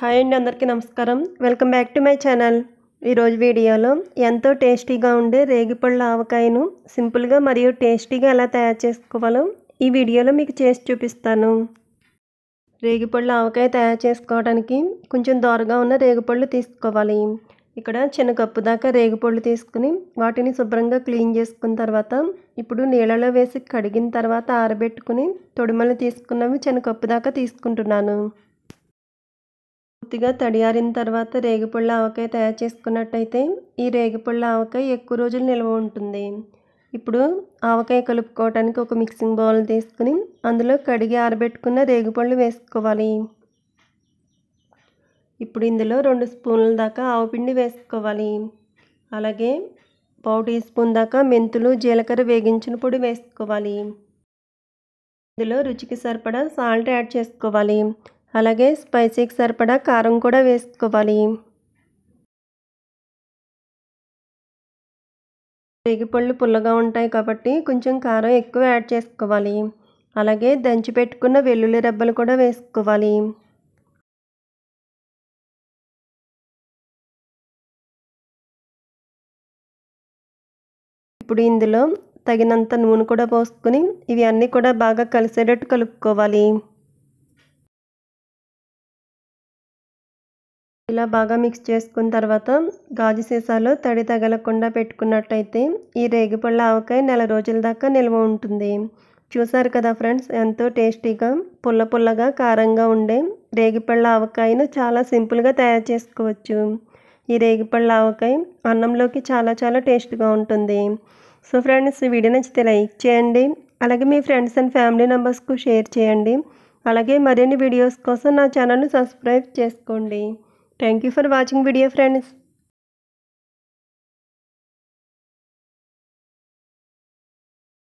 Hi అండి అందరికీ నమస్కారం welcome back to my channel ఈరోజు వీడియోలో ఎంతో టేస్టీగా ఉండే రేగిపళ్ళ ఆవకాయను సింపుల్గా మరియు టేస్టీగా ఎలా తయారు చేసుకోవాలో ఈ వీడియోలో మీకు చేసి చూపిస్తాను రేగిపళ్ళు ఆవకాయ తయారు చేసుకోవడానికి కొంచెం దూరగా ఉన్న రేగిపళ్ళు తీసుకోవాలి ఇక్కడ చిన్న కప్పు దాకా రేగిపళ్ళు తీసుకుని వాటిని శుభ్రంగా క్లీన్ చేసుకున్న తర్వాత ఇప్పుడు నీళ్ళలో వేసి కడిగిన తర్వాత ఆరబెట్టుకుని తొడిమలు తీసుకున్నవి చిన్న కప్పు దాకా తీసుకుంటున్నాను పూర్తిగా తడియారిన తర్వాత రేగిపళ్ళ ఆవకాయ తయారు చేసుకున్నట్టయితే ఈ రేగిపళ్ళ ఆవకాయ ఎక్కువ రోజులు నిల్వ ఉంటుంది ఇప్పుడు ఆవకాయ కలుపుకోవడానికి ఒక మిక్సింగ్ బౌల్ తీసుకుని అందులో కడిగి ఆరబెట్టుకున్న రేగిపళ్ళు వేసుకోవాలి ఇప్పుడు ఇందులో రెండు స్పూన్ల దాకా ఆవపిండి వేసుకోవాలి అలాగే పావు టీ స్పూన్ దాకా మెంతులు జీలకర్ర వేగించిన పొడి వేసుకోవాలి ఇందులో రుచికి సరిపడా సాల్ట్ యాడ్ చేసుకోవాలి అలాగే స్పైసీకి సరిపడా కారం కూడా వేసుకోవాలి రేగిపళ్ళు పుల్లగా ఉంటాయి కాబట్టి కొంచెం కారం ఎక్కువ యాడ్ చేసుకోవాలి అలాగే దంచి పెట్టుకున్న వెల్లుల్లి రెబ్బలు కూడా వేసుకోవాలి ఇప్పుడు ఇందులో తగినంత నూనె కూడా పోసుకొని ఇవి అన్నీ కూడా బాగా కలిసేటట్టు కలుపుకోవాలి ఇలా బాగా మిక్స్ చేసుకున్న తర్వాత గాజు సీసాలో తడి తగలకుండా పెట్టుకున్నట్టయితే ఈ రేగిపళ్ళ ఆవకాయ నెల రోజుల దాకా నిల్వ ఉంటుంది చూసారు కదా ఫ్రెండ్స్ ఎంతో టేస్టీగా పుల్ల పుల్లగా కారంగా ఉండే రేగిపళ్ళ ఆవకాయను చాలా సింపుల్గా తయారు చేసుకోవచ్చు ఈ రేగిపళ్ళ ఆవకాయ అన్నంలోకి చాలా చాలా టేస్ట్గా ఉంటుంది సో ఫ్రెండ్స్ వీడియో నచ్చితే లైక్ చేయండి అలాగే మీ ఫ్రెండ్స్ అండ్ ఫ్యామిలీ మెంబర్స్కు షేర్ చేయండి అలాగే మరిన్ని వీడియోస్ కోసం నా ఛానల్ను సబ్స్క్రైబ్ చేసుకోండి Thank you for watching video friends.